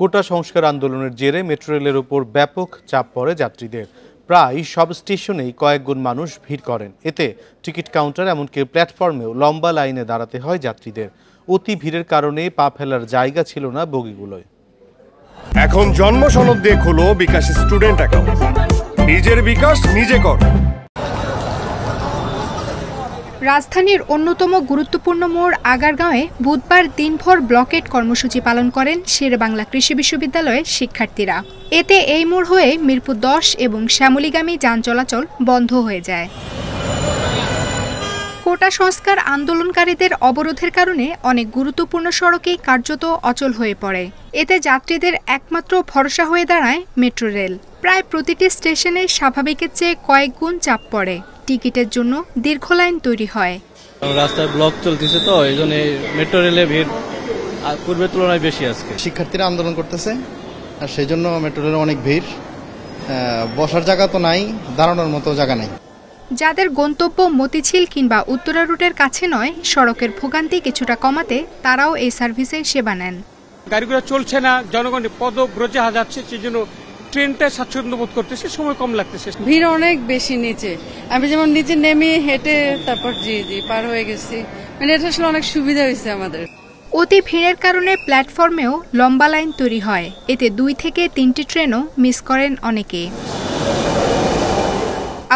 কোটা সংস্কার আন্দোলনের জেরে মেট্রো রেলের ওপর ব্যাপক চাপ পড়ে যাত্রীদের প্রায় সব স্টেশনেই কয়েকগুণ মানুষ ভিড় করেন এতে টিকিট কাউন্টার এমনকি প্ল্যাটফর্মেও লম্বা লাইনে দাঁড়াতে হয় যাত্রীদের অতি ভিড়ের কারণে পা ফেলার জায়গা ছিল না বগিগুলোয় এখন জন্ম সনদ দিয়ে খুলো বিকাশ স্টুডেন্ট অ্যাকাউন্ট নিজের বিকাশ নিজে কর রাজধানীর অন্যতম গুরুত্বপূর্ণ মোড় আগারগাঁওয়ে বুধবার দিনভর ব্লকেট কর্মসূচি পালন করেন শেরবাংলা কৃষি বিশ্ববিদ্যালয়ের শিক্ষার্থীরা এতে এই মোড় হয়ে মিরপুর দশ এবং শ্যামলীগামী যান চলাচল বন্ধ হয়ে যায় কোটা সংস্কার আন্দোলনকারীদের অবরোধের কারণে অনেক গুরুত্বপূর্ণ সড়কেই কার্যত অচল হয়ে পড়ে এতে যাত্রীদের একমাত্র ভরসা হয়ে দাঁড়ায় মেট্রো রেল প্রায় প্রতিটি স্টেশনে স্বাভাবিকের চেয়ে কয়েক গুণ চাপ পড়ে টিকিটের জন্য দীর্ঘ লাইন তৈরি হয় রাস্তায় ব্লক চলতেছে তো এই জন্য মেট্রো রেলে ভিড় পূর্বের তুলনায় বেশি আজকে শিক্ষার্থীরা আন্দোলন করতেছে আর সেই জন্য মেট্রো রেলে অনেক ভিড় বসার জায়গা তো নাই দাঁড়ানোর মতো জায়গা নাই যাদের গন্তব্য মতিঝিল কিংবা উত্তরা রুটের কাছে নয় সড়কের ভোগান্তি কিছুটা কমাতে তারাও এই সার্ভিসে সেবা নেন গাড়িগুলো চলছে না জনগণ পদব্রজে হাজাচ্ছে জন্য ট্রেনটা স্বাচ্ছন্দ্য বোধ করতেছে সময় কম লাগতেছে ভিড় অনেক বেশি নিচে আমি যেমন নিচে নেমে হেঁটে তারপর জি জি পার হয়ে গেছি মানে এটা আসলে অনেক সুবিধা হয়েছে আমাদের অতি ভিড়ের কারণে প্ল্যাটফর্মেও লম্বা লাইন তৈরি হয় এতে দুই থেকে তিনটি ট্রেনও মিস করেন অনেকে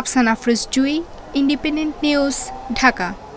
আফসানা ফ্রিজ জুই ইন্ডিপেন্ডেন্ট নিউজ ঢাকা